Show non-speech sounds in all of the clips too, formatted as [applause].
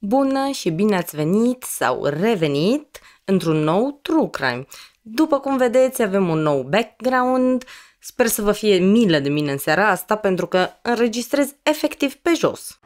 Bună și bine ați venit sau revenit într-un nou True Crime. După cum vedeți, avem un nou background. Sper să vă fie milă de mine în seara asta pentru că înregistrez efectiv pe jos.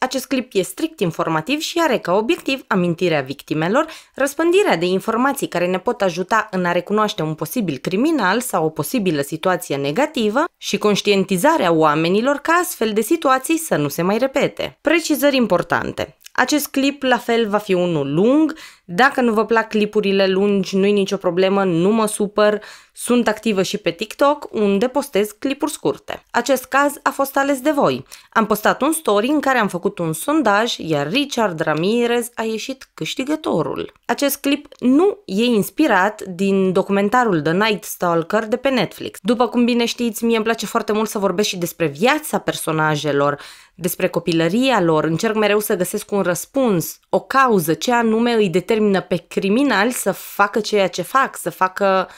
Acest clip e strict informativ și are ca obiectiv amintirea victimelor, răspândirea de informații care ne pot ajuta în a recunoaște un posibil criminal sau o posibilă situație negativă și conștientizarea oamenilor ca astfel de situații să nu se mai repete. Precizări importante. Acest clip, la fel, va fi unul lung, dacă nu vă plac clipurile lungi, nu-i nicio problemă, nu mă supăr, sunt activă și pe TikTok, unde postez clipuri scurte. Acest caz a fost ales de voi. Am postat un story în care am făcut un sondaj, iar Richard Ramirez a ieșit câștigătorul. Acest clip nu e inspirat din documentarul The Night Stalker de pe Netflix. După cum bine știți, mie îmi place foarte mult să vorbesc și despre viața personajelor, despre copilăria lor, încerc mereu să găsesc un răspuns, o cauză, ce anume îi determină pe criminali să facă ceea ce fac, să facă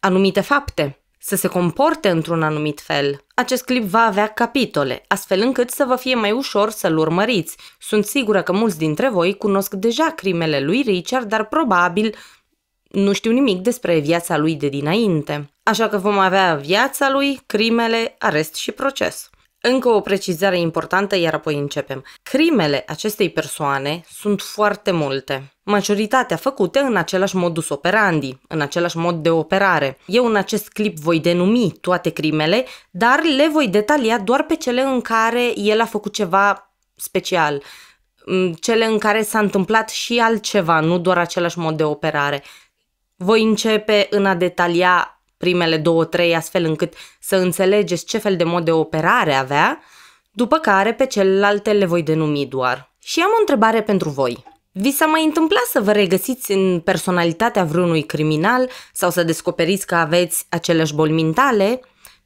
anumite fapte, să se comporte într-un anumit fel. Acest clip va avea capitole, astfel încât să vă fie mai ușor să-l urmăriți. Sunt sigură că mulți dintre voi cunosc deja crimele lui Richard, dar probabil nu știu nimic despre viața lui de dinainte. Așa că vom avea viața lui, crimele, arest și proces. Încă o precizare importantă, iar apoi începem. Crimele acestei persoane sunt foarte multe. Majoritatea făcute în același modus operandi, în același mod de operare. Eu în acest clip voi denumi toate crimele, dar le voi detalia doar pe cele în care el a făcut ceva special, mm, cele în care s-a întâmplat și altceva, nu doar același mod de operare. Voi începe în a detalia primele două, trei, astfel încât să înțelegeți ce fel de mod de operare avea, după care pe celelalte le voi denumi doar. Și am o întrebare pentru voi. Vi s-a mai întâmplat să vă regăsiți în personalitatea vreunui criminal sau să descoperiți că aveți aceleași boli mentale?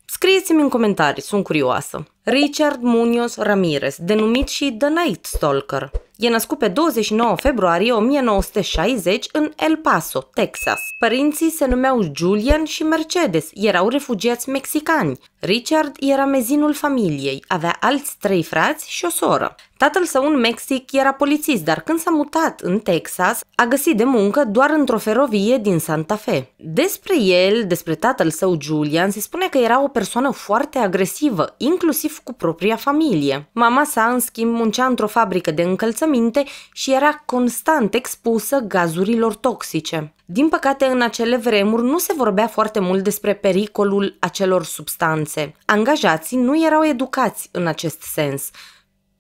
Scrieți-mi în comentarii, sunt curioasă. Richard Munoz Ramirez, denumit și The Night Stalker. E născut pe 29 februarie 1960 în El Paso, Texas. Părinții se numeau Julian și Mercedes, erau refugiați mexicani. Richard era mezinul familiei, avea alți trei frați și o soră. Tatăl său în Mexic era polițist, dar când s-a mutat în Texas, a găsit de muncă doar într-o ferovie din Santa Fe. Despre el, despre tatăl său Julian, se spune că era o persoană foarte agresivă, inclusiv cu propria familie. Mama sa, în schimb, muncea într-o fabrică de încălțăminte și era constant expusă gazurilor toxice. Din păcate, în acele vremuri nu se vorbea foarte mult despre pericolul acelor substanțe. Angajații nu erau educați în acest sens.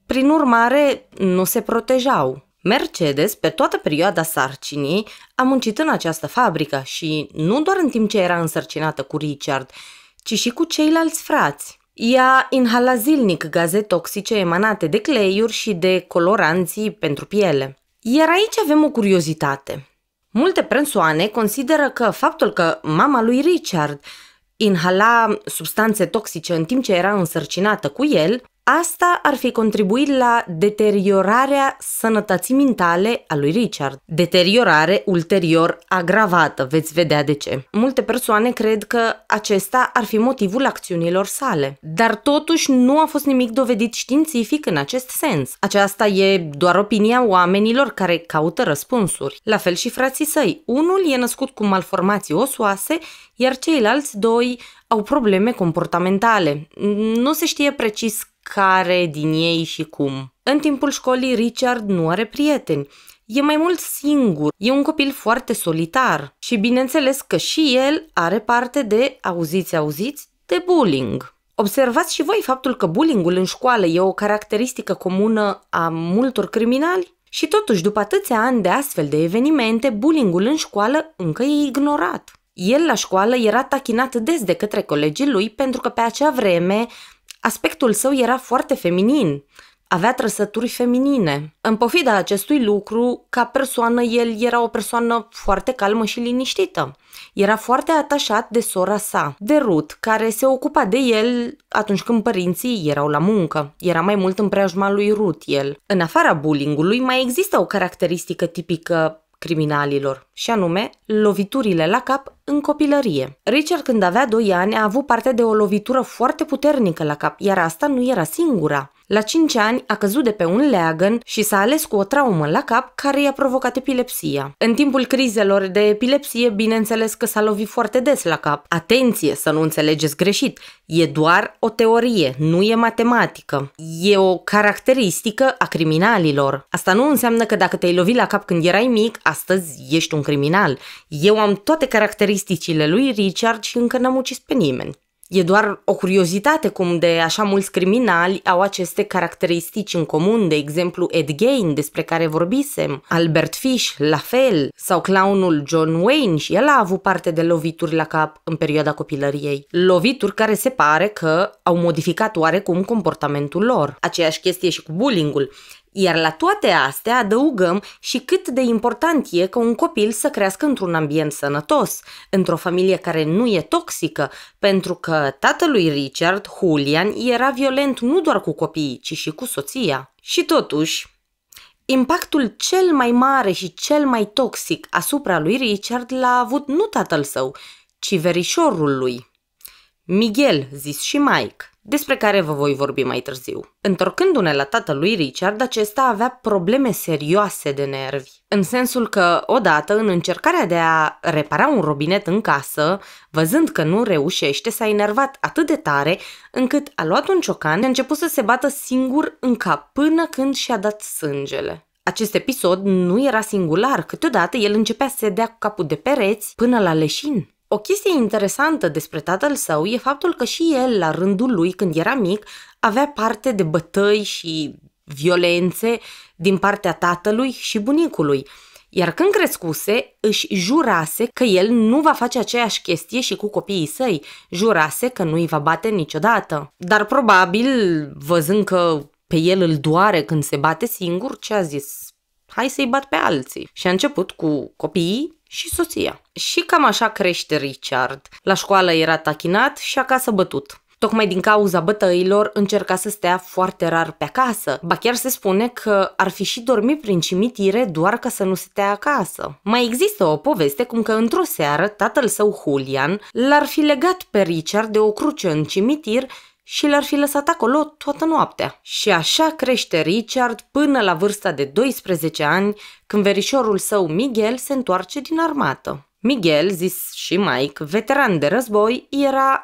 Prin urmare, nu se protejau. Mercedes, pe toată perioada sarcinii, a muncit în această fabrică și nu doar în timp ce era însărcinată cu Richard, ci și cu ceilalți frați. Ea inhala zilnic gaze toxice emanate de cleiuri și de coloranții pentru piele. Iar aici avem o curiozitate. Multe persoane consideră că faptul că mama lui Richard inhala substanțe toxice în timp ce era însărcinată cu el Asta ar fi contribuit la deteriorarea sănătății mentale a lui Richard. Deteriorare ulterior agravată, veți vedea de ce. Multe persoane cred că acesta ar fi motivul acțiunilor sale. Dar totuși nu a fost nimic dovedit științific în acest sens. Aceasta e doar opinia oamenilor care caută răspunsuri. La fel și frații săi. Unul e născut cu malformații osoase, iar ceilalți doi au probleme comportamentale. Nu se știe precis care din ei și cum. În timpul școlii, Richard nu are prieteni. E mai mult singur, e un copil foarte solitar și bineînțeles că și el are parte de, auziți, auziți, de bullying. Observați și voi faptul că bullyingul în școală e o caracteristică comună a multor criminali? Și totuși, după atâția ani de astfel de evenimente, bullyingul în școală încă e ignorat. El la școală era tachinat des de către colegii lui pentru că pe acea vreme Aspectul său era foarte feminin, avea trăsături feminine. În pofida acestui lucru, ca persoană, el era o persoană foarte calmă și liniștită. Era foarte atașat de sora sa, de Ruth, care se ocupa de el atunci când părinții erau la muncă. Era mai mult în preajma lui Ruth el. În afara bullying mai există o caracteristică tipică criminalilor, și anume loviturile la cap în copilărie. Richard, când avea 2 ani, a avut parte de o lovitură foarte puternică la cap, iar asta nu era singura. La 5 ani a căzut de pe un leagăn și s-a ales cu o traumă la cap care i-a provocat epilepsia. În timpul crizelor de epilepsie, bineînțeles că s-a lovit foarte des la cap. Atenție să nu înțelegeți greșit, e doar o teorie, nu e matematică. E o caracteristică a criminalilor. Asta nu înseamnă că dacă te-ai lovit la cap când erai mic, astăzi ești un criminal. Eu am toate caracteristicile lui Richard și încă n-am ucis pe nimeni. E doar o curiozitate cum de așa mulți criminali au aceste caracteristici în comun, de exemplu Ed Gein, despre care vorbisem, Albert Fish, la fel, sau clownul John Wayne și el a avut parte de lovituri la cap în perioada copilăriei. Lovituri care se pare că au modificat oarecum comportamentul lor. Aceeași chestie și cu bullying-ul. Iar la toate astea adăugăm și cât de important e ca un copil să crească într-un ambient sănătos, într-o familie care nu e toxică, pentru că tatălui Richard, Julian, era violent nu doar cu copiii, ci și cu soția. Și totuși, impactul cel mai mare și cel mai toxic asupra lui Richard l-a avut nu tatăl său, ci verișorul lui. Miguel, zis și Mike despre care vă voi vorbi mai târziu. Întorcându-ne la tatălui Richard, acesta avea probleme serioase de nervi, în sensul că, odată, în încercarea de a repara un robinet în casă, văzând că nu reușește, s-a enervat atât de tare încât a luat un ciocan și a început să se bată singur în cap până când și-a dat sângele. Acest episod nu era singular, câteodată el începea să se dea cu capul de pereți până la leșin. O chestie interesantă despre tatăl său e faptul că și el, la rândul lui, când era mic, avea parte de bătăi și violențe din partea tatălui și bunicului. Iar când crescuse, își jurase că el nu va face aceeași chestie și cu copiii săi, jurase că nu îi va bate niciodată. Dar probabil, văzând că pe el îl doare când se bate singur, ce a zis? Hai să-i bat pe alții. Și a început cu copiii, și soția. Și cam așa crește Richard. La școală era tachinat și acasă bătut. Tocmai din cauza bătăilor încerca să stea foarte rar pe acasă, ba chiar se spune că ar fi și dormit prin cimitire doar ca să nu stea acasă. Mai există o poveste cum că într-o seară tatăl său Julian l-ar fi legat pe Richard de o cruce în cimitir și l-ar fi lăsat acolo toată noaptea. Și așa crește Richard până la vârsta de 12 ani, când verișorul său Miguel se întoarce din armată. Miguel, zis și Mike, veteran de război, era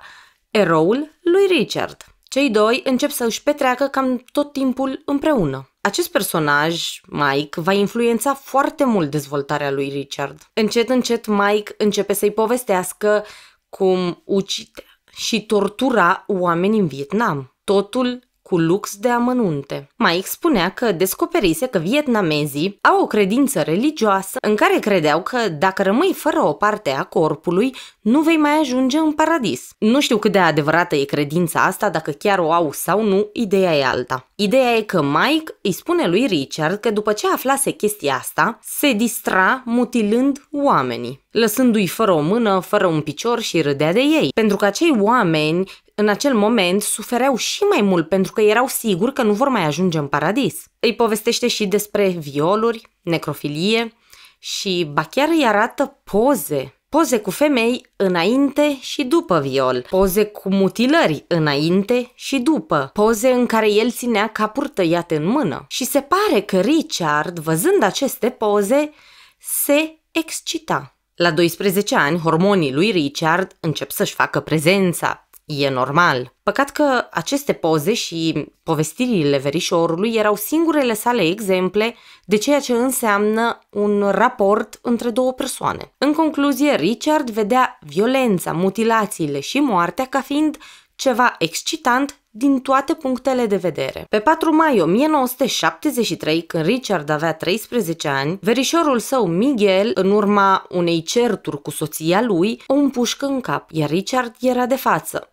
eroul lui Richard. Cei doi încep să își petreacă cam tot timpul împreună. Acest personaj, Mike, va influența foarte mult dezvoltarea lui Richard. Încet, încet, Mike începe să-i povestească cum ucite și tortura oameni în Vietnam. Totul cu lux de amănunte. Mike spunea că descoperise că vietnamezii au o credință religioasă în care credeau că dacă rămâi fără o parte a corpului, nu vei mai ajunge în paradis. Nu știu cât de adevărată e credința asta, dacă chiar o au sau nu, ideea e alta. Ideea e că Mike îi spune lui Richard că după ce aflase chestia asta, se distra mutilând oamenii, lăsându-i fără o mână, fără un picior și râdea de ei, pentru că acei oameni în acel moment sufereau și mai mult pentru că erau siguri că nu vor mai ajunge în paradis. Îi povestește și despre violuri, necrofilie și ba chiar îi arată poze poze cu femei înainte și după viol, poze cu mutilări înainte și după, poze în care el ținea capuri tăiate în mână. Și se pare că Richard, văzând aceste poze, se excita. La 12 ani, hormonii lui Richard încep să-și facă prezența E normal. Păcat că aceste poze și povestirile verișorului erau singurele sale exemple de ceea ce înseamnă un raport între două persoane. În concluzie, Richard vedea violența, mutilațiile și moartea ca fiind ceva excitant din toate punctele de vedere. Pe 4 mai 1973, când Richard avea 13 ani, verișorul său Miguel, în urma unei certuri cu soția lui, o împușcă în cap, iar Richard era de față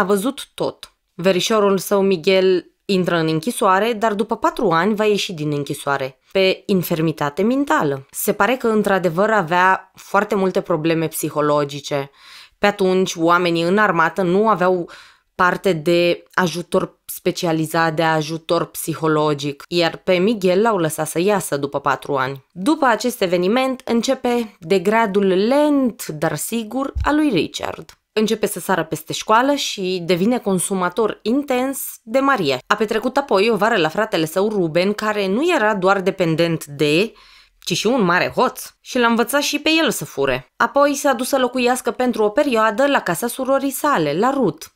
a văzut tot. Verișorul său Miguel intră în închisoare, dar după patru ani va ieși din închisoare pe infermitate mentală. Se pare că într-adevăr avea foarte multe probleme psihologice. Pe atunci, oamenii în armată nu aveau parte de ajutor specializat, de ajutor psihologic, iar pe Miguel l-au lăsat să iasă după patru ani. După acest eveniment începe degradul lent, dar sigur, al lui Richard începe să sară peste școală și devine consumator intens de Maria. A petrecut apoi o vară la fratele său Ruben, care nu era doar dependent de, ci și un mare hoț și l-a învățat și pe el să fure. Apoi s-a dus să locuiască pentru o perioadă la casa surorii sale, la Ruth,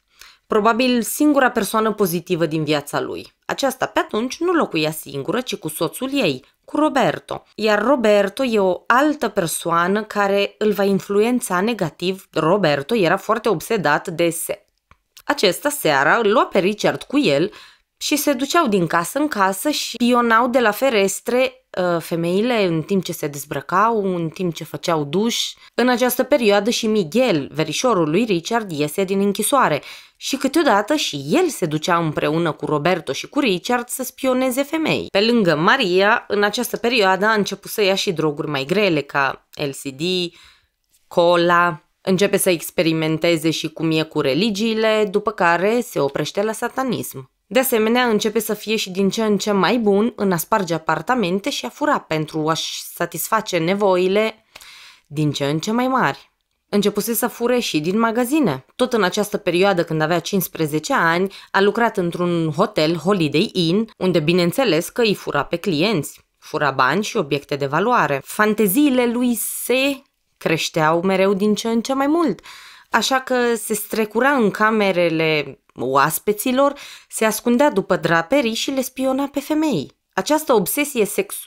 probabil singura persoană pozitivă din viața lui. Aceasta pe atunci nu locuia singură, ci cu soțul ei, cu Roberto. Iar Roberto e o altă persoană care îl va influența negativ. Roberto era foarte obsedat de se. Acesta seara îl lua pe Richard cu el și se duceau din casă în casă și pionau de la ferestre ă, femeile în timp ce se dezbrăcau, în timp ce făceau duș. În această perioadă și Miguel, verișorul lui Richard, iese din închisoare și câteodată și el se ducea împreună cu Roberto și cu Richard să spioneze femei. Pe lângă Maria, în această perioadă a început să ia și droguri mai grele ca LCD, cola, începe să experimenteze și cum e cu religiile, după care se oprește la satanism. De asemenea, începe să fie și din ce în ce mai bun în a sparge apartamente și a fura pentru a-și satisface nevoile din ce în ce mai mari. Începuse să fure și din magazine. Tot în această perioadă când avea 15 ani, a lucrat într-un hotel Holiday Inn, unde bineînțeles că îi fura pe clienți. Fura bani și obiecte de valoare. Fanteziile lui se creșteau mereu din ce în ce mai mult, așa că se strecura în camerele oaspeților, se ascundea după draperii și le spiona pe femei. Această obsesie sex-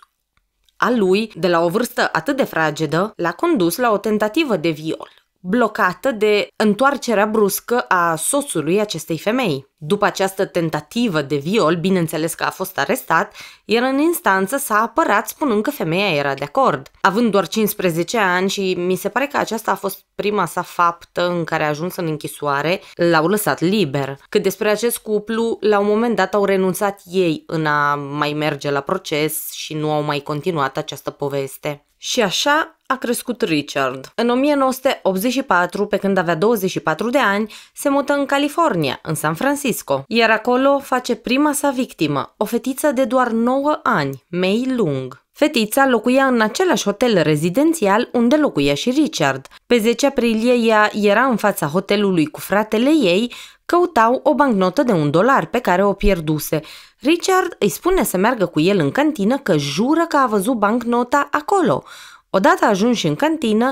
a lui, de la o vârstă atât de fragedă, l-a condus la o tentativă de viol blocată de întoarcerea bruscă a soțului acestei femei. După această tentativă de viol, bineînțeles că a fost arestat, iar în instanță s-a apărat spunând că femeia era de acord. Având doar 15 ani și mi se pare că aceasta a fost prima sa faptă în care a ajuns în închisoare, l-au lăsat liber. Că despre acest cuplu, la un moment dat au renunțat ei în a mai merge la proces și nu au mai continuat această poveste. Și așa a crescut Richard. În 1984, pe când avea 24 de ani, se mută în California, în San Francisco, iar acolo face prima sa victimă, o fetiță de doar 9 ani, May Lung. Fetița locuia în același hotel rezidențial unde locuia și Richard. Pe 10 aprilie ea era în fața hotelului cu fratele ei Căutau o bancnotă de un dolar pe care o pierduse. Richard îi spune să meargă cu el în cantină că jură că a văzut bancnota acolo. Odată ajunși în cantină,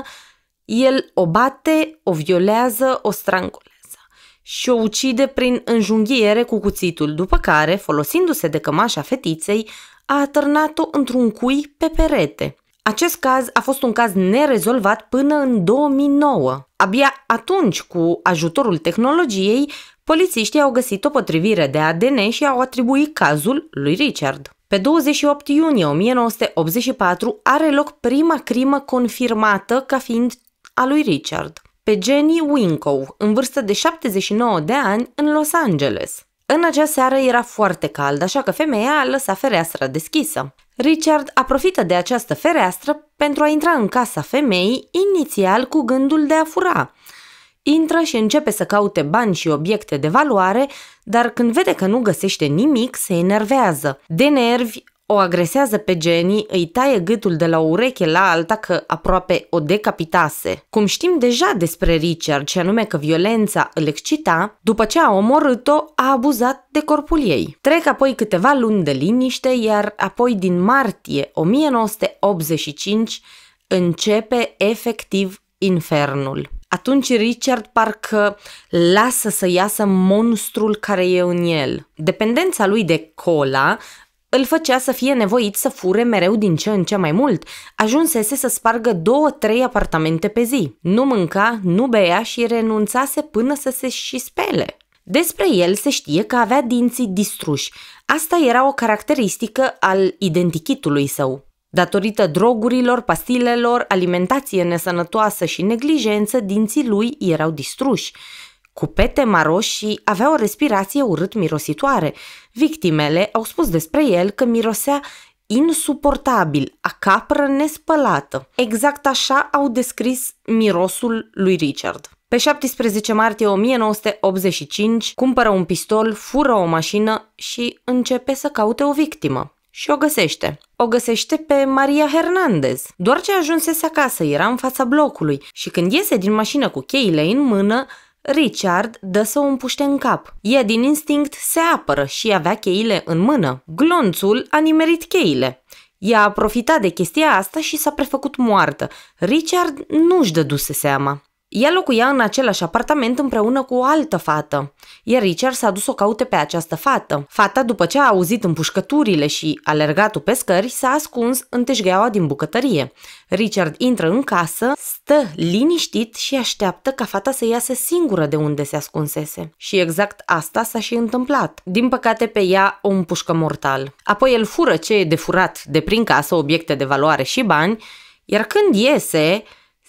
el o bate, o violează, o strangulează și o ucide prin înjunghiere cu cuțitul, după care, folosindu-se de cămașa fetiței, a atârnat-o într-un cui pe perete. Acest caz a fost un caz nerezolvat până în 2009. Abia atunci, cu ajutorul tehnologiei, polițiștii au găsit o potrivire de ADN și au atribuit cazul lui Richard. Pe 28 iunie 1984 are loc prima crimă confirmată ca fiind a lui Richard, pe Jenny Winkow, în vârstă de 79 de ani, în Los Angeles. În acea seară era foarte cald, așa că femeia a lăsat fereastra deschisă. Richard aprofită de această fereastră pentru a intra în casa femeii, inițial cu gândul de a fura. Intră și începe să caute bani și obiecte de valoare, dar când vede că nu găsește nimic, se enervează. De nervi, o agresează pe Jenny, îi taie gâtul de la o ureche la alta că aproape o decapitase. Cum știm deja despre Richard, ce anume că violența îl excita, după ce a omorât-o, a abuzat de corpul ei. Trec apoi câteva luni de liniște, iar apoi din martie 1985 începe efectiv infernul. Atunci Richard parcă lasă să iasă monstrul care e în el. Dependența lui de cola îl făcea să fie nevoit să fure mereu din ce în ce mai mult. Ajunsese să spargă două-trei apartamente pe zi. Nu mânca, nu bea și renunțase până să se și spele. Despre el se știe că avea dinții distruși. Asta era o caracteristică al identichitului său. Datorită drogurilor, pastilelor, alimentație nesănătoasă și neglijență, dinții lui erau distruși. Cupete maroșii avea o respirație urât-mirositoare. Victimele au spus despre el că mirosea insuportabil, a capră nespălată. Exact așa au descris mirosul lui Richard. Pe 17 martie 1985 cumpără un pistol, fură o mașină și începe să caute o victimă. Și o găsește. O găsește pe Maria Hernandez. Doar ce ajunsese acasă, era în fața blocului și când iese din mașină cu cheile în mână, Richard dă să o împuște în cap. Ea din instinct se apără și avea cheile în mână. Glonțul a nimerit cheile. Ea a profitat de chestia asta și s-a prefăcut moartă. Richard nu-și dăduse seama. Ea locuia în același apartament împreună cu o altă fată, iar Richard s-a dus o caute pe această fată. Fata, după ce a auzit împușcăturile și alergatul pe scări, s-a ascuns în teșgheaua din bucătărie. Richard intră în casă, stă liniștit și așteaptă ca fata să iasă singură de unde se ascunsese. Și exact asta s-a și întâmplat. Din păcate, pe ea o împușcă mortal. Apoi el fură ce e de furat de prin casă, obiecte de valoare și bani, iar când iese,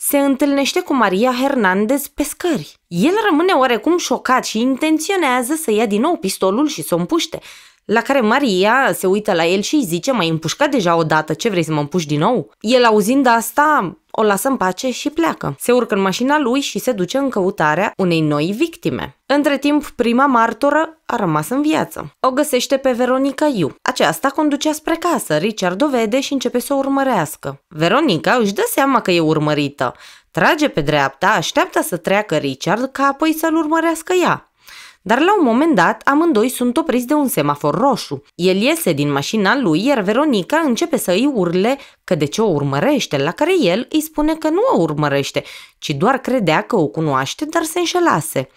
se întâlnește cu Maria Hernandez pe scări. El rămâne oarecum șocat și intenționează să ia din nou pistolul și să o împuște, la care Maria se uită la el și îi zice, mai împușcat deja o dată, ce vrei să mă împuși din nou? El auzind asta, o lasă în pace și pleacă. Se urcă în mașina lui și se duce în căutarea unei noi victime. Între timp, prima martoră a rămas în viață. O găsește pe Veronica Iu. Aceasta conducea spre casă, Richard o vede și începe să o urmărească. Veronica își dă seama că e urmărită. Trage pe dreapta, așteaptă să treacă Richard ca apoi să-l urmărească ea. Dar la un moment dat, amândoi sunt opriți de un semafor roșu. El iese din mașina lui, iar Veronica începe să îi urle că de ce o urmărește, la care el îi spune că nu o urmărește, ci doar credea că o cunoaște, dar se înșelase.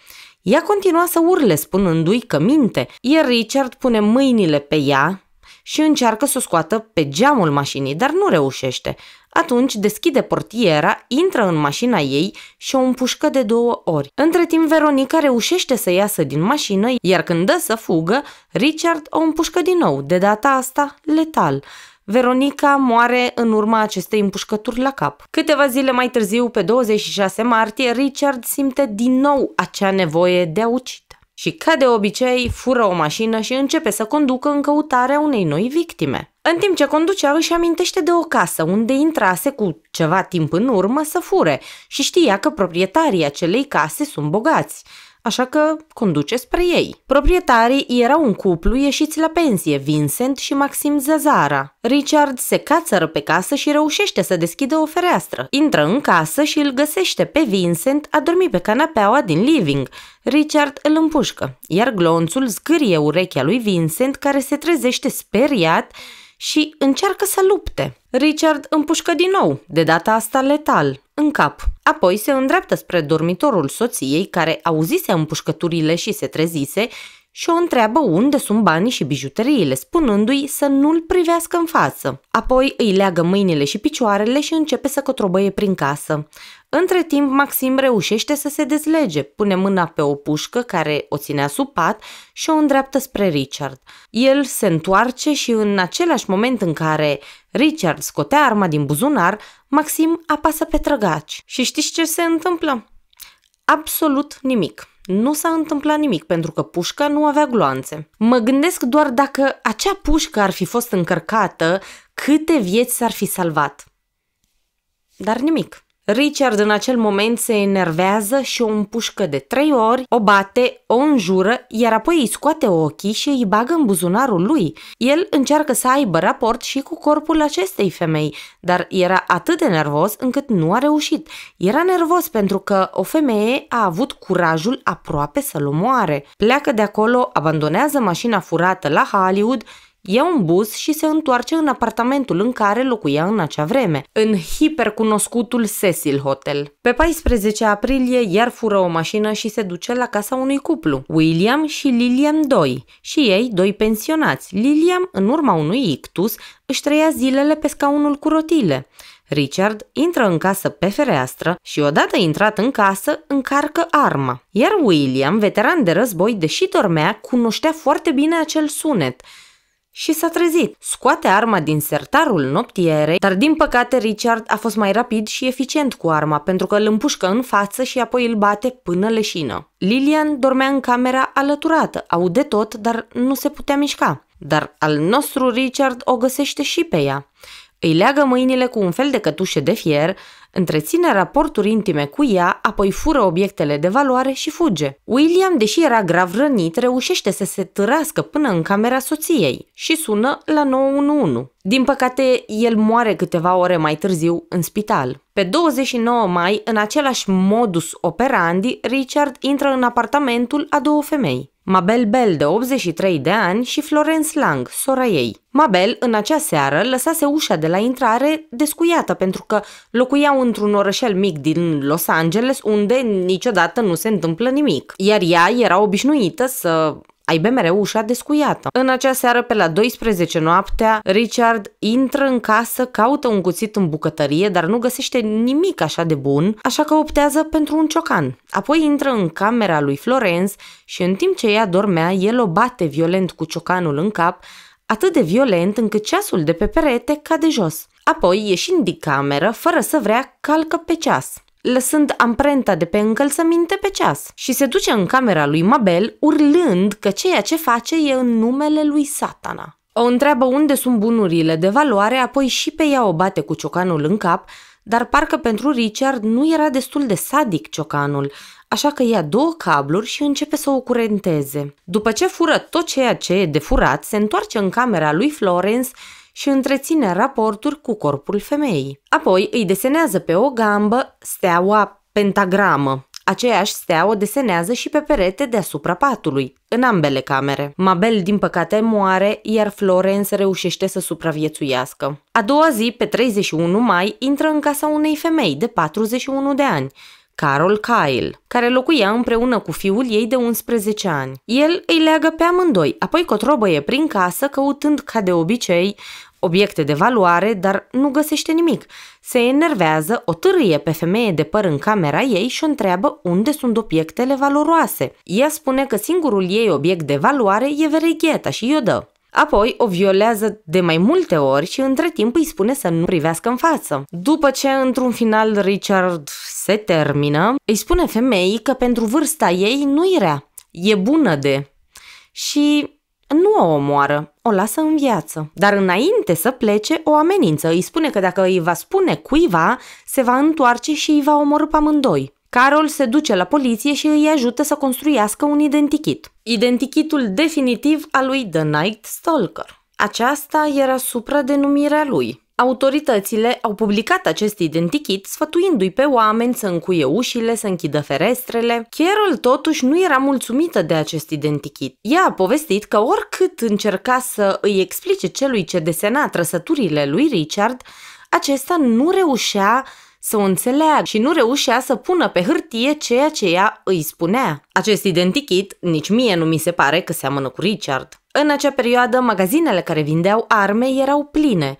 Ea continua să urle, spunându-i că minte, iar Richard pune mâinile pe ea și încearcă să o scoată pe geamul mașinii, dar nu reușește. Atunci deschide portiera, intră în mașina ei și o împușcă de două ori. Între timp, Veronica reușește să iasă din mașină, iar când dă să fugă, Richard o împușcă din nou, de data asta letal. Veronica moare în urma acestei împușcături la cap. Câteva zile mai târziu, pe 26 martie, Richard simte din nou acea nevoie de a ucide și ca de obicei fură o mașină și începe să conducă în căutarea unei noi victime. În timp ce conducea, își amintește de o casă unde intrase cu ceva timp în urmă să fure și știa că proprietarii acelei case sunt bogați, așa că conduce spre ei. Proprietarii erau un cuplu ieșiți la pensie, Vincent și Maxim Zazara. Richard se cațără pe casă și reușește să deschidă o fereastră. Intră în casă și îl găsește pe Vincent adormit pe canapeaua din living. Richard îl împușcă, iar glonțul zgârie urechea lui Vincent care se trezește speriat și încearcă să lupte. Richard împușcă din nou, de data asta letal, în cap. Apoi se îndreaptă spre dormitorul soției care auzise împușcăturile și se trezise și o întreabă unde sunt banii și bijuteriile, spunându-i să nu-l privească în față. Apoi îi leagă mâinile și picioarele și începe să cotrobăie prin casă. Între timp, Maxim reușește să se dezlege, pune mâna pe o pușcă care o ținea sub pat și o îndreaptă spre Richard. El se întoarce și în același moment în care Richard scotea arma din buzunar, Maxim apasă pe trăgaci. Și știți ce se întâmplă? Absolut nimic. Nu s-a întâmplat nimic pentru că pușca nu avea gloanțe. Mă gândesc doar dacă acea pușcă ar fi fost încărcată, câte vieți s-ar fi salvat. Dar nimic. Richard în acel moment se enervează și o împușcă de trei ori, o bate, o înjură, iar apoi îi scoate ochii și îi bagă în buzunarul lui. El încearcă să aibă raport și cu corpul acestei femei, dar era atât de nervos încât nu a reușit. Era nervos pentru că o femeie a avut curajul aproape să-l omoare. Pleacă de acolo, abandonează mașina furată la Hollywood ia un bus și se întoarce în apartamentul în care locuia în acea vreme, în hipercunoscutul Cecil Hotel. Pe 14 aprilie iar fură o mașină și se duce la casa unui cuplu, William și Lilian Doi, și ei doi pensionați. Lilian, în urma unui ictus, își trăia zilele pe scaunul cu rotile. Richard intră în casă pe fereastră și odată intrat în casă încarcă arma. Iar William, veteran de război, deși dormea, cunoștea foarte bine acel sunet – și s-a trezit. Scoate arma din sertarul noptierei, dar din păcate Richard a fost mai rapid și eficient cu arma pentru că îl împușcă în față și apoi îl bate până leșină. Lilian dormea în camera alăturată, aude tot, dar nu se putea mișca. Dar al nostru Richard o găsește și pe ea îi leagă mâinile cu un fel de cătușe de fier, întreține raporturi intime cu ea, apoi fură obiectele de valoare și fuge. William, deși era grav rănit, reușește să se târască până în camera soției și sună la 911. Din păcate, el moare câteva ore mai târziu în spital. Pe 29 mai, în același modus operandi, Richard intră în apartamentul a două femei. Mabel Bell, de 83 de ani, și Florence Lang, sora ei. Mabel, în acea seară, lăsase ușa de la intrare descuiată pentru că locuiau într-un orășel mic din Los Angeles unde niciodată nu se întâmplă nimic, iar ea era obișnuită să ai mereu ușa descuiată. În acea seară, pe la 12 noaptea, Richard intră în casă, caută un cuțit în bucătărie, dar nu găsește nimic așa de bun, așa că optează pentru un ciocan. Apoi intră în camera lui Florence și în timp ce ea dormea, el o bate violent cu ciocanul în cap, atât de violent încât ceasul de pe perete cade jos. Apoi, ieșind din cameră, fără să vrea, calcă pe ceas lăsând amprenta de pe încălțăminte pe ceas și se duce în camera lui Mabel urlând că ceea ce face e în numele lui satana. O întreabă unde sunt bunurile de valoare, apoi și pe ea o bate cu ciocanul în cap, dar parcă pentru Richard nu era destul de sadic ciocanul, așa că ia două cabluri și începe să o curenteze. După ce fură tot ceea ce e de furat, se întoarce în camera lui Florence și întreține raporturi cu corpul femeii. Apoi îi desenează pe o gambă steaua pentagramă. Aceeași stea o desenează și pe perete deasupra patului, în ambele camere. Mabel, din păcate, moare, iar Florence reușește să supraviețuiască. A doua zi, pe 31 mai, intră în casa unei femei de 41 de ani, Carol Kyle, care locuia împreună cu fiul ei de 11 ani. El îi leagă pe amândoi, apoi cotrobăie prin casă căutând, ca de obicei, obiecte de valoare, dar nu găsește nimic. Se enervează, o târâie pe femeie de păr în camera ei și o întreabă unde sunt obiectele valoroase. Ea spune că singurul ei obiect de valoare e verigheta și i-o dă. Apoi o violează de mai multe ori și între timp îi spune să nu privească în față. După ce, într-un final, Richard se termină, îi spune femeii că pentru vârsta ei nu-i rea, e bună de... Și nu o omoară, o lasă în viață. Dar înainte să plece, o amenință. Îi spune că dacă îi va spune cuiva, se va întoarce și îi va omorâ pe amândoi. Carol se duce la poliție și îi ajută să construiască un identichit. Identichitul definitiv al lui The Night Stalker. Aceasta era supra denumirea lui. Autoritățile au publicat acest identikit sfătuindu-i pe oameni să încuie ușile, să închidă ferestrele. Carol totuși nu era mulțumită de acest identikit. Ea a povestit că oricât încerca să îi explice celui ce desena trăsăturile lui Richard, acesta nu reușea să o înțeleagă și nu reușea să pună pe hârtie ceea ce ea îi spunea. Acest identikit nici mie nu mi se pare că seamănă cu Richard. În acea perioadă, magazinele care vindeau arme erau pline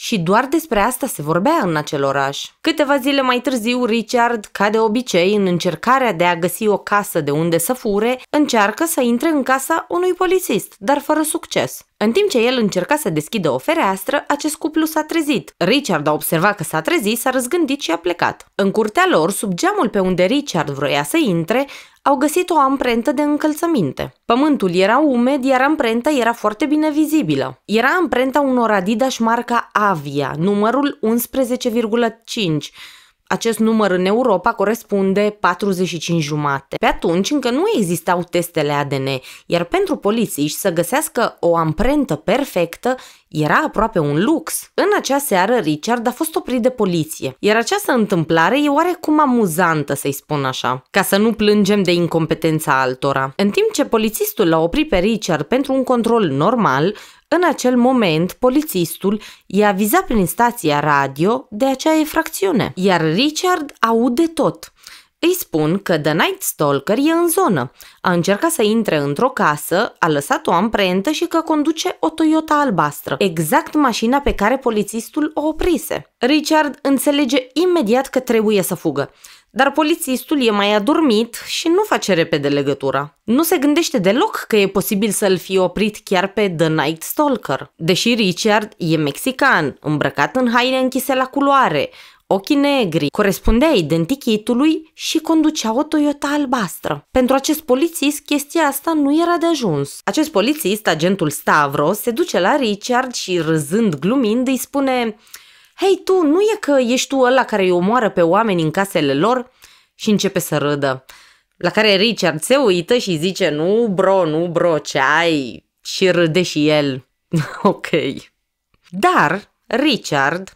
și doar despre asta se vorbea în acel oraș. Câteva zile mai târziu, Richard, ca de obicei, în încercarea de a găsi o casă de unde să fure, încearcă să intre în casa unui polițist, dar fără succes. În timp ce el încerca să deschidă o fereastră, acest cuplu s-a trezit. Richard a observat că s-a trezit, s-a răzgândit și a plecat. În curtea lor, sub geamul pe unde Richard vroia să intre, au găsit o amprentă de încălțăminte. Pământul era umed, iar amprenta era foarte bine vizibilă. Era amprenta unor Adidas marca Avia, numărul 11,5, acest număr în Europa corespunde 45 jumate. Pe atunci încă nu existau testele ADN, iar pentru polițiști să găsească o amprentă perfectă era aproape un lux. În acea seară, Richard a fost oprit de poliție, iar această întâmplare e oarecum amuzantă, să-i spun așa, ca să nu plângem de incompetența altora. În timp ce polițistul l-a oprit pe Richard pentru un control normal, în acel moment, polițistul i avizat prin stația radio de acea infracțiune, iar Richard aude tot. Îi spun că The Night Stalker e în zonă, a încercat să intre într-o casă, a lăsat o amprentă și că conduce o Toyota albastră, exact mașina pe care polițistul o oprise. Richard înțelege imediat că trebuie să fugă. Dar polițistul e mai adormit și nu face repede legătura. Nu se gândește deloc că e posibil să-l fi oprit chiar pe The Night Stalker. Deși Richard e mexican, îmbrăcat în haine închise la culoare, ochii negri, corespundea identichitului și conducea o Toyota albastră. Pentru acest polițist, chestia asta nu era de ajuns. Acest polițist, agentul Stavro, se duce la Richard și, râzând glumind, îi spune Hei tu, nu e că ești tu ăla care îi omoară pe oameni în casele lor? Și începe să râdă. La care Richard se uită și zice, nu bro, nu bro, ce ai? Și râde și el. [laughs] ok. Dar Richard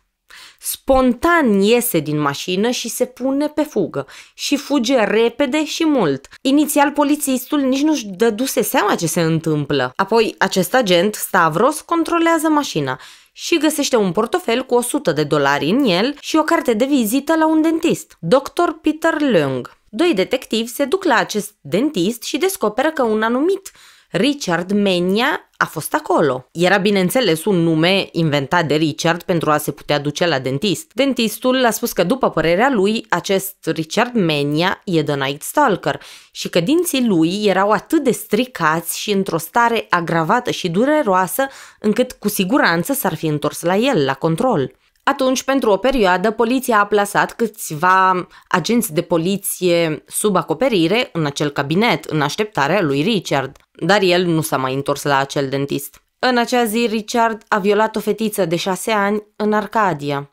spontan iese din mașină și se pune pe fugă și fuge repede și mult. Inițial polițistul nici nu-și dăduse seama ce se întâmplă. Apoi acest agent, Stavros, controlează mașina și găsește un portofel cu 100 de dolari în el și o carte de vizită la un dentist, Dr. Peter Leung. Doi detectivi se duc la acest dentist și descoperă că un anumit Richard Menia a fost acolo. Era bineînțeles un nume inventat de Richard pentru a se putea duce la dentist. Dentistul a spus că după părerea lui, acest Richard Mania e The Night Stalker și că dinții lui erau atât de stricați și într-o stare agravată și dureroasă încât cu siguranță s-ar fi întors la el, la control. Atunci, pentru o perioadă, poliția a plasat câțiva agenți de poliție sub acoperire în acel cabinet, în așteptarea lui Richard, dar el nu s-a mai întors la acel dentist. În acea zi, Richard a violat o fetiță de șase ani în Arcadia.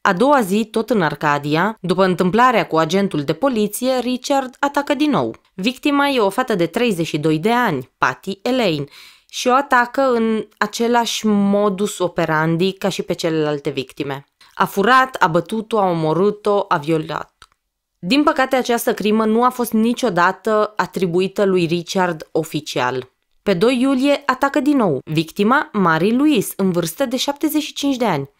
A doua zi, tot în Arcadia, după întâmplarea cu agentul de poliție, Richard atacă din nou. Victima e o fată de 32 de ani, Patty Elaine, și o atacă în același modus operandi ca și pe celelalte victime. A furat, a bătut-o, a omorât-o, a violat. Din păcate, această crimă nu a fost niciodată atribuită lui Richard oficial. Pe 2 iulie atacă din nou victima Marie Louise, în vârstă de 75 de ani.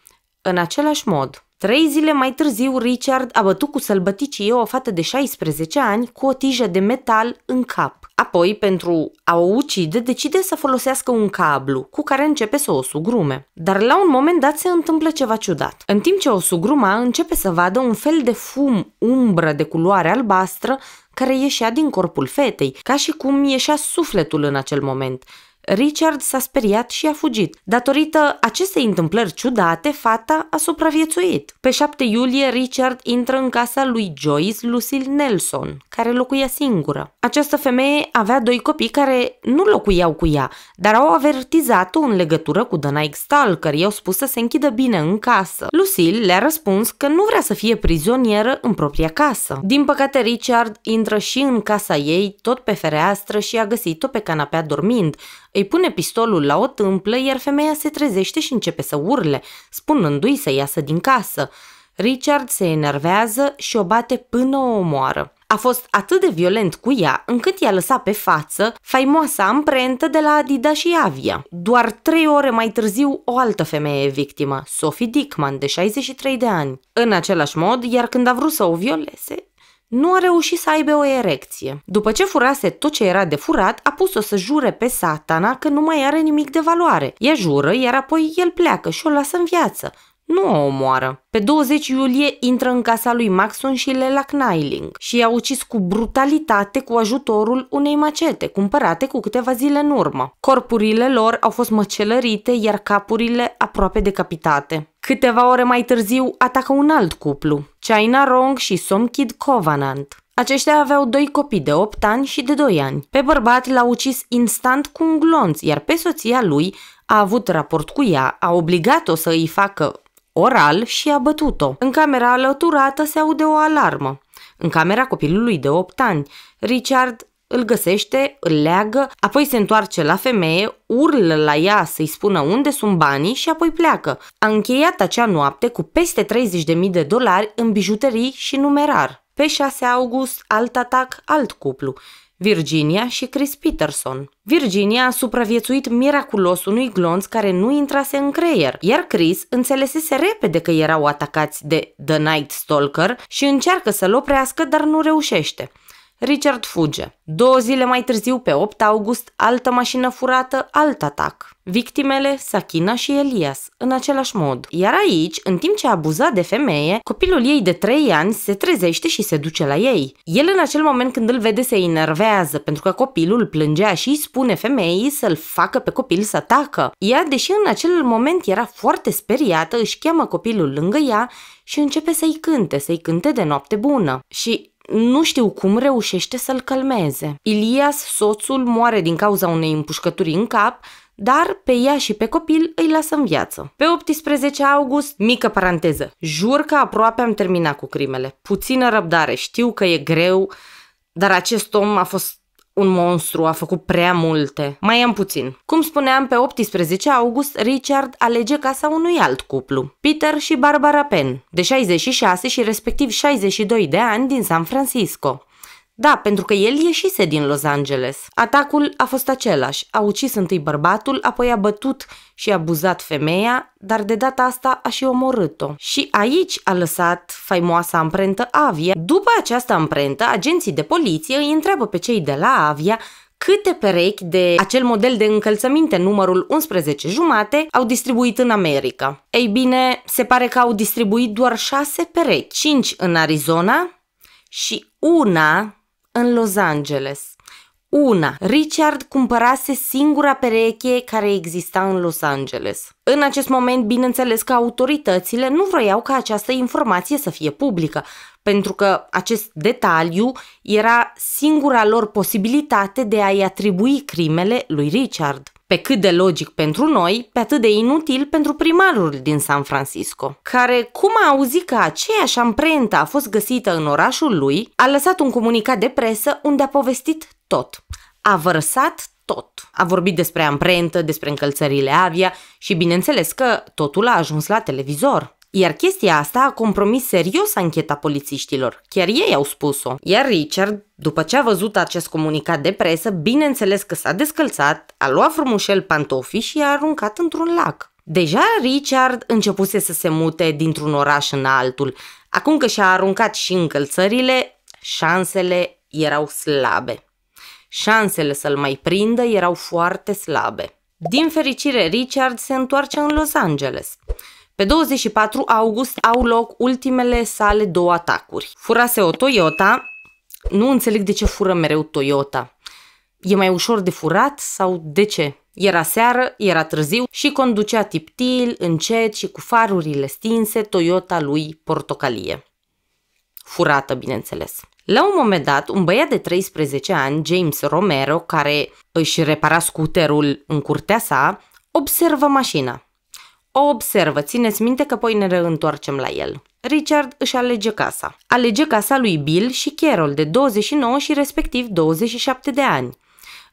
În același mod, Trei zile mai târziu, Richard a bătut cu sălbăticii o fată de 16 ani cu o tijă de metal în cap. Apoi, pentru a o ucide, decide să folosească un cablu cu care începe să o sugrume. Dar la un moment dat se întâmplă ceva ciudat. În timp ce o sugruma, începe să vadă un fel de fum, umbră de culoare albastră, care ieșea din corpul fetei, ca și cum ieșea sufletul în acel moment Richard s-a speriat și a fugit. Datorită acestei întâmplări ciudate, fata a supraviețuit. Pe 7 iulie, Richard intră în casa lui Joyce Lucille Nelson, care locuia singură. Această femeie avea doi copii care nu locuiau cu ea, dar au avertizat-o în legătură cu Dana Extal, care i-au spus să se închidă bine în casă. Lucille le-a răspuns că nu vrea să fie prizonieră în propria casă. Din păcate, Richard intră și în casa ei, tot pe fereastră și a găsit-o pe canapea dormind, îi pune pistolul la o tâmplă, iar femeia se trezește și începe să urle, spunându-i să iasă din casă. Richard se enervează și o bate până o omoară. A fost atât de violent cu ea, încât i-a lăsat pe față faimoasa amprentă de la Adida și Avia. Doar trei ore mai târziu, o altă femeie e victimă, Sophie Dickman, de 63 de ani. În același mod, iar când a vrut să o violeze, nu a reușit să aibă o erecție. După ce furase tot ce era de furat, a pus-o să jure pe satana că nu mai are nimic de valoare. Ea jură, iar apoi el pleacă și o lasă în viață nu o omoară. Pe 20 iulie intră în casa lui Maxon și Lelac Nailing și i-a ucis cu brutalitate cu ajutorul unei macete cumpărate cu câteva zile în urmă. Corpurile lor au fost măcelărite, iar capurile aproape decapitate. Câteva ore mai târziu atacă un alt cuplu, China Rong și Somkid Covenant. Aceștia aveau doi copii de 8 ani și de 2 ani. Pe bărbat l-a ucis instant cu un glonț, iar pe soția lui a avut raport cu ea, a obligat-o să îi facă oral și a bătut-o. În camera alăturată se aude o alarmă. În camera copilului de 8 ani, Richard îl găsește, îl leagă, apoi se întoarce la femeie, urlă la ea să-i spună unde sunt banii și apoi pleacă. A încheiat acea noapte cu peste 30.000 de dolari în bijuterii și numerar. Pe 6 august, alt atac, alt cuplu. Virginia și Chris Peterson. Virginia a supraviețuit miraculos unui glonț care nu intrase în creier, iar Chris înțelesese repede că erau atacați de The Night Stalker și încearcă să-l oprească, dar nu reușește. Richard fuge. Două zile mai târziu, pe 8 august, altă mașină furată, alt atac. Victimele, Sakina și Elias, în același mod. Iar aici, în timp ce abuzat de femeie, copilul ei de 3 ani se trezește și se duce la ei. El în acel moment când îl vede se enervează pentru că copilul plângea și îi spune femeii să-l facă pe copil să atacă. Ea, deși în acel moment era foarte speriată, își cheamă copilul lângă ea și începe să-i cânte, să-i cânte de noapte bună. Și nu știu cum reușește să-l calmeze. Ilias, soțul, moare din cauza unei împușcături în cap dar pe ea și pe copil îi lasă în viață. Pe 18 august, mică paranteză, jur că aproape am terminat cu crimele. Puțină răbdare, știu că e greu, dar acest om a fost un monstru, a făcut prea multe. Mai am puțin. Cum spuneam, pe 18 august, Richard alege casa unui alt cuplu, Peter și Barbara Penn, de 66 și respectiv 62 de ani din San Francisco. Da, pentru că el ieșise din Los Angeles. Atacul a fost același. A ucis întâi bărbatul, apoi a bătut și a abuzat femeia, dar de data asta a și omorât-o. Și aici a lăsat faimoasa amprentă Avia. După această amprentă, agenții de poliție îi întreabă pe cei de la Avia câte perechi de acel model de încălțăminte numărul 11 jumate au distribuit în America. Ei bine, se pare că au distribuit doar 6 perechi, 5 în Arizona și una în Los Angeles. Una, Richard cumpărase singura pereche care exista în Los Angeles. În acest moment, bineînțeles că autoritățile nu vroiau ca această informație să fie publică, pentru că acest detaliu era singura lor posibilitate de a-i atribui crimele lui Richard. Pe cât de logic pentru noi, pe atât de inutil pentru primarul din San Francisco, care, cum a auzit că aceeași amprentă a fost găsită în orașul lui, a lăsat un comunicat de presă unde a povestit tot. A vărsat tot. A vorbit despre amprentă, despre încălțările avia și bineînțeles că totul a ajuns la televizor. Iar chestia asta a compromis serios ancheta polițiștilor. Chiar ei au spus-o. Iar Richard, după ce a văzut acest comunicat de presă, bineînțeles că s-a descălțat, a luat frumușel pantofi și i-a aruncat într-un lac. Deja Richard începuse să se mute dintr-un oraș în altul. Acum că și-a aruncat și încălțările, șansele erau slabe. Șansele să-l mai prindă erau foarte slabe. Din fericire, Richard se întoarce în Los Angeles. Pe 24 august au loc ultimele sale două atacuri. Furase o Toyota, nu înțeleg de ce fură mereu Toyota. E mai ușor de furat sau de ce? Era seară, era târziu și conducea tiptil, încet și cu farurile stinse Toyota lui portocalie. Furată, bineînțeles. La un moment dat, un băiat de 13 ani, James Romero, care își repara scuterul în curtea sa, observă mașina. O observă, țineți minte că poi ne reîntoarcem la el. Richard își alege casa. Alege casa lui Bill și Carol de 29 și respectiv 27 de ani.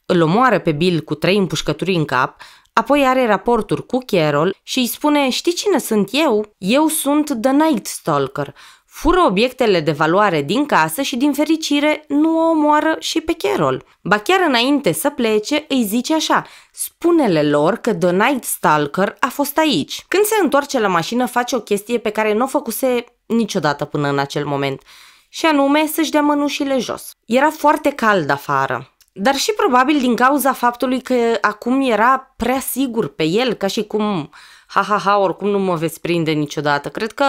Îl omoară pe Bill cu trei împușcături în cap, apoi are raporturi cu Carol și îi spune Știi cine sunt eu? Eu sunt The Night Stalker, fură obiectele de valoare din casă și, din fericire, nu o omoară și pe Carol. Ba chiar înainte să plece, îi zice așa, spune-le lor că The Night Stalker a fost aici. Când se întoarce la mașină, face o chestie pe care nu o făcuse niciodată până în acel moment, și anume să-și dea mânușile jos. Era foarte cald afară, dar și probabil din cauza faptului că acum era prea sigur pe el, ca și cum, ha, ha, ha, oricum nu mă veți prinde niciodată. Cred că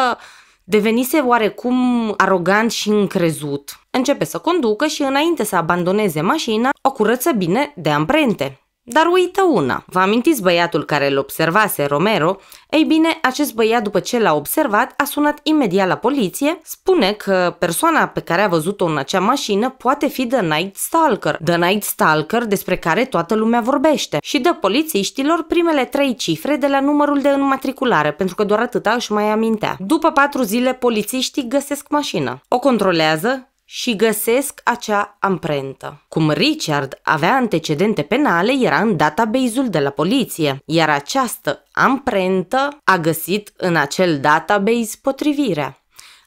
Devenise oarecum arogant și încrezut. Începe să conducă și înainte să abandoneze mașina, o curăță bine de amprente. Dar uită una. Vă amintiți băiatul care îl observase, Romero? Ei bine, acest băiat după ce l-a observat a sunat imediat la poliție, spune că persoana pe care a văzut-o în acea mașină poate fi The Night Stalker. The Night Stalker despre care toată lumea vorbește și dă polițiștilor primele trei cifre de la numărul de înmatriculare, pentru că doar atâta își mai amintea. După patru zile, polițiștii găsesc mașina. O controlează și găsesc acea amprentă. Cum Richard avea antecedente penale, era în database-ul de la poliție, iar această amprentă a găsit în acel database potrivirea.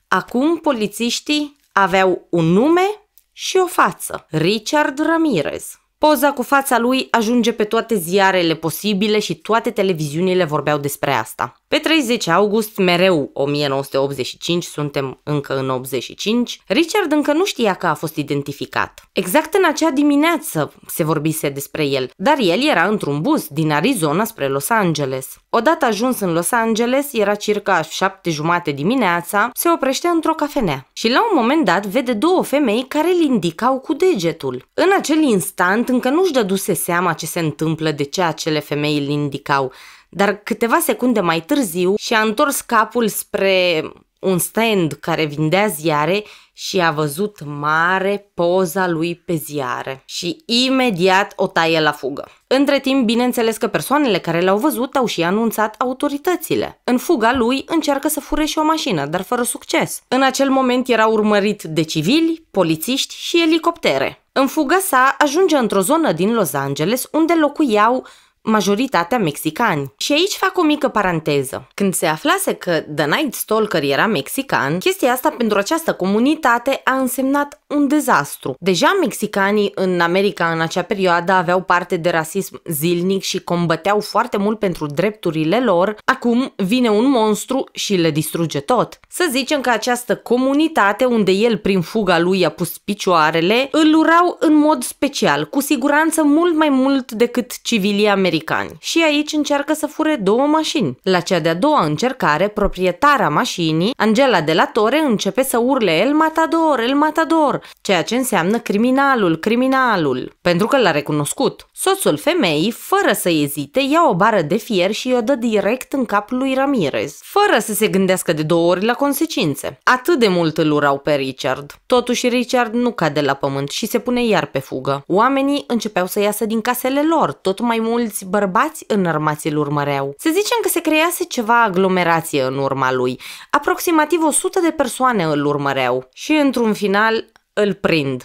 Acum polițiștii aveau un nume și o față, Richard Ramirez. Poza cu fața lui ajunge pe toate ziarele posibile și toate televiziunile vorbeau despre asta. Pe 30 august, mereu 1985, suntem încă în 85, Richard încă nu știa că a fost identificat. Exact în acea dimineață se vorbise despre el, dar el era într-un bus din Arizona spre Los Angeles. Odată ajuns în Los Angeles, era circa șapte jumate dimineața, se oprește într-o cafenea și la un moment dat vede două femei care îl indicau cu degetul. În acel instant încă nu-și dăduse seama ce se întâmplă de ceea ce acele femei îl indicau, dar câteva secunde mai târziu și-a întors capul spre un stand care vindea ziare și a văzut mare poza lui pe ziare și imediat o taie la fugă. Între timp, bineînțeles că persoanele care l-au văzut au și anunțat autoritățile. În fuga lui încearcă să fure și o mașină, dar fără succes. În acel moment era urmărit de civili, polițiști și elicoptere. În fuga sa ajunge într-o zonă din Los Angeles unde locuiau majoritatea mexicani. Și aici fac o mică paranteză. Când se aflase că The Night Stalker era mexican, chestia asta pentru această comunitate a însemnat un dezastru. Deja mexicanii în America în acea perioadă aveau parte de rasism zilnic și combăteau foarte mult pentru drepturile lor, acum vine un monstru și le distruge tot. Să zicem că această comunitate unde el prin fuga lui a pus picioarele, îl urau în mod special, cu siguranță mult mai mult decât civilii americani americani și aici încearcă să fure două mașini. La cea de-a doua încercare, proprietara mașinii, Angela de la Tore, începe să urle El Matador, El Matador, ceea ce înseamnă criminalul, criminalul, pentru că l-a recunoscut. Soțul femeii, fără să ezite, ia o bară de fier și o dă direct în capul lui Ramirez, fără să se gândească de două ori la consecințe. Atât de mult îl urau pe Richard. Totuși Richard nu cade la pământ și se pune iar pe fugă. Oamenii începeau să iasă din casele lor, tot mai mulți mulți bărbați înarmați îl urmăreau. Să zicem că se crease ceva aglomerație în urma lui. Aproximativ 100 de persoane îl urmăreau și într-un final îl prind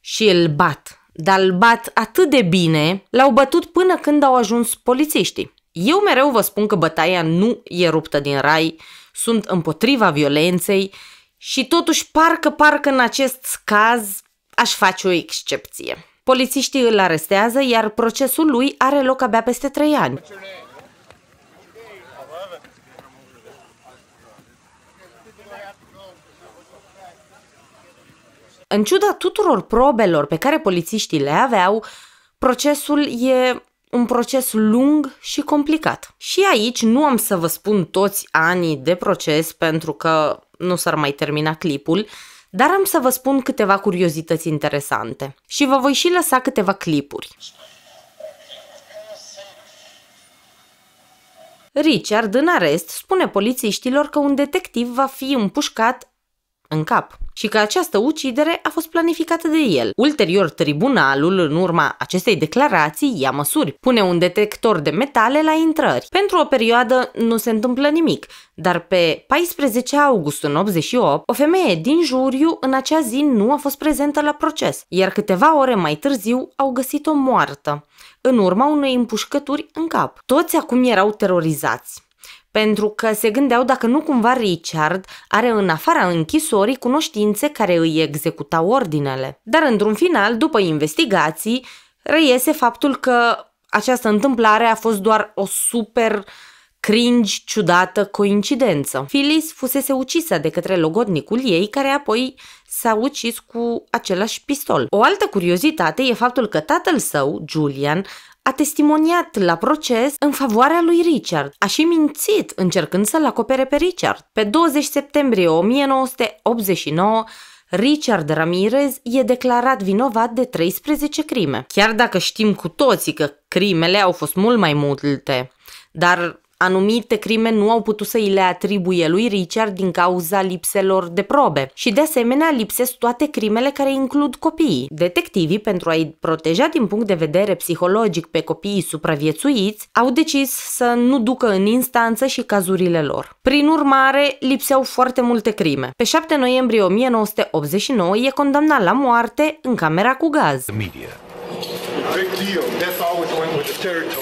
și îl bat. Dar îl bat atât de bine, l-au bătut până când au ajuns polițiștii. Eu mereu vă spun că bătaia nu e ruptă din rai, sunt împotriva violenței și totuși parcă, parcă în acest caz aș face o excepție. Polițiștii îl arestează, iar procesul lui are loc abia peste trei ani. În ciuda tuturor probelor pe care polițiștii le aveau, procesul e un proces lung și complicat. Și aici nu am să vă spun toți anii de proces pentru că nu s-ar mai termina clipul, dar am să vă spun câteva curiozități interesante și vă voi și lăsa câteva clipuri. Richard, în arest, spune polițiștilor că un detectiv va fi împușcat în cap și că această ucidere a fost planificată de el. Ulterior, tribunalul, în urma acestei declarații, ia măsuri. Pune un detector de metale la intrări. Pentru o perioadă nu se întâmplă nimic, dar pe 14 august în 88, o femeie din juriu în acea zi nu a fost prezentă la proces, iar câteva ore mai târziu au găsit-o moartă, în urma unei împușcături în cap. Toți acum erau terorizați pentru că se gândeau dacă nu cumva Richard are în afara închisorii cunoștințe care îi executau ordinele. Dar într-un final, după investigații, reiese faptul că această întâmplare a fost doar o super cringe, ciudată coincidență. Phyllis fusese ucisă de către logodnicul ei, care apoi s-a ucis cu același pistol. O altă curiozitate e faptul că tatăl său, Julian, a testimoniat la proces în favoarea lui Richard. A și mințit încercând să-l acopere pe Richard. Pe 20 septembrie 1989, Richard Ramirez e declarat vinovat de 13 crime. Chiar dacă știm cu toții că crimele au fost mult mai multe, dar Anumite crime nu au putut să îi le atribuie lui Richard din cauza lipselor de probe și de asemenea lipsesc toate crimele care includ copiii. Detectivii, pentru a-i proteja din punct de vedere psihologic pe copiii supraviețuiți, au decis să nu ducă în instanță și cazurile lor. Prin urmare, lipseau foarte multe crime. Pe 7 noiembrie 1989 e condamnat la moarte în camera cu gaz. The media. Big deal. That's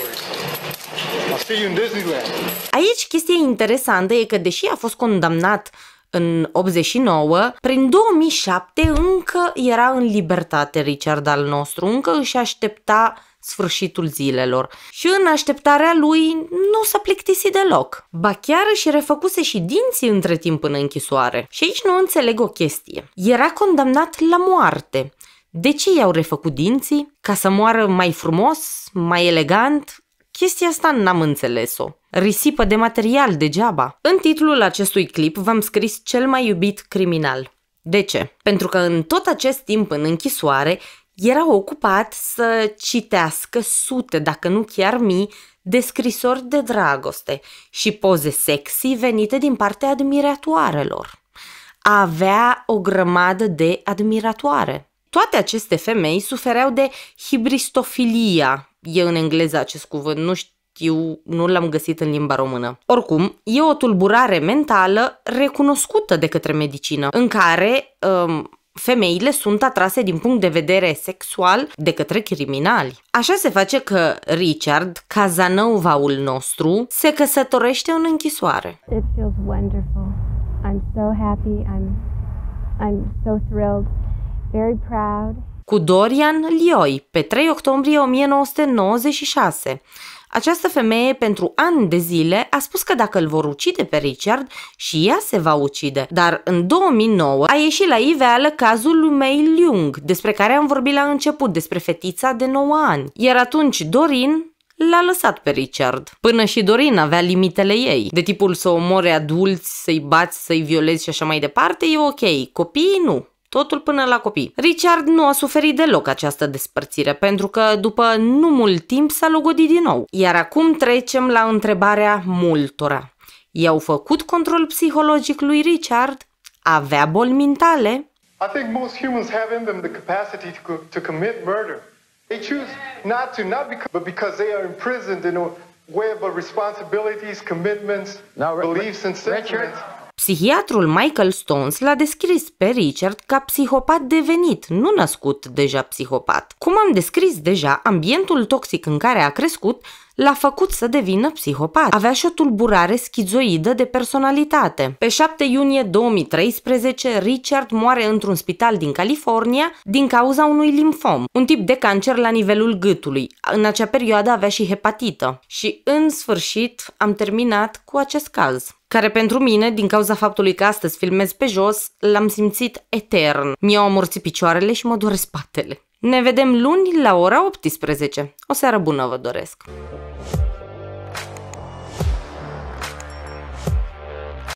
Aici chestia interesantă e că deși a fost condamnat în 89, prin 2007 încă era în libertate Richard al nostru, încă își aștepta sfârșitul zilelor. Și în așteptarea lui nu s-a plictisit deloc. Ba chiar și refăcuse și dinții între timp în închisoare. Și aici nu înțeleg o chestie. Era condamnat la moarte. De ce i-au refăcut dinții? Ca să moară mai frumos, mai elegant, Chestia asta n-am înțeles-o. Risipă de material degeaba. În titlul acestui clip v-am scris cel mai iubit criminal. De ce? Pentru că în tot acest timp în închisoare era ocupat să citească sute, dacă nu chiar mii, de scrisori de dragoste și poze sexy venite din partea admiratoarelor. Avea o grămadă de admiratoare. Toate aceste femei sufereau de hibristofilia, e în engleză acest cuvânt, nu știu nu l-am găsit în limba română. Oricum, e o tulburare mentală recunoscută de către medicină, în care um, femeile sunt atrase din punct de vedere sexual de către criminali. Așa se face că Richard, Cazanovaul nostru, se căsătorește în închisoare. It feels wonderful. I'm so happy. I'm, I'm so thrilled. Very proud cu Dorian Lioi pe 3 octombrie 1996. Această femeie pentru ani de zile a spus că dacă îl vor ucide pe Richard și ea se va ucide. Dar în 2009 a ieșit la iveală cazul lui Mei Lung, despre care am vorbit la început, despre fetița de 9 ani. Iar atunci Dorin l-a lăsat pe Richard. Până și Dorin avea limitele ei, de tipul să omore adulți, să-i bați, să-i violezi și așa mai departe, e ok, copiii nu totul până la copii. Richard nu a suferit deloc această despărțire, pentru că după nu mult timp s-a logodit din nou. Iar acum trecem la întrebarea multora. I-au făcut control psihologic lui Richard? Avea boli mentale? I think most humans have in them the capacity to, to commit murder. They choose not to, not because, but because they are imprisoned in a of responsibilities, commitments, beliefs, and sentiments. Richard? Psihiatrul Michael Stones l-a descris pe Richard ca psihopat devenit, nu născut deja psihopat. Cum am descris deja, ambientul toxic în care a crescut l-a făcut să devină psihopat. Avea și o tulburare schizoidă de personalitate. Pe 7 iunie 2013, Richard moare într-un spital din California din cauza unui limfom, un tip de cancer la nivelul gâtului. În acea perioadă avea și hepatită. Și în sfârșit am terminat cu acest caz care pentru mine, din cauza faptului că astăzi filmez pe jos, l-am simțit etern. Mi-au amorțit picioarele și mă doresc spatele. Ne vedem luni la ora 18. O seară bună vă doresc!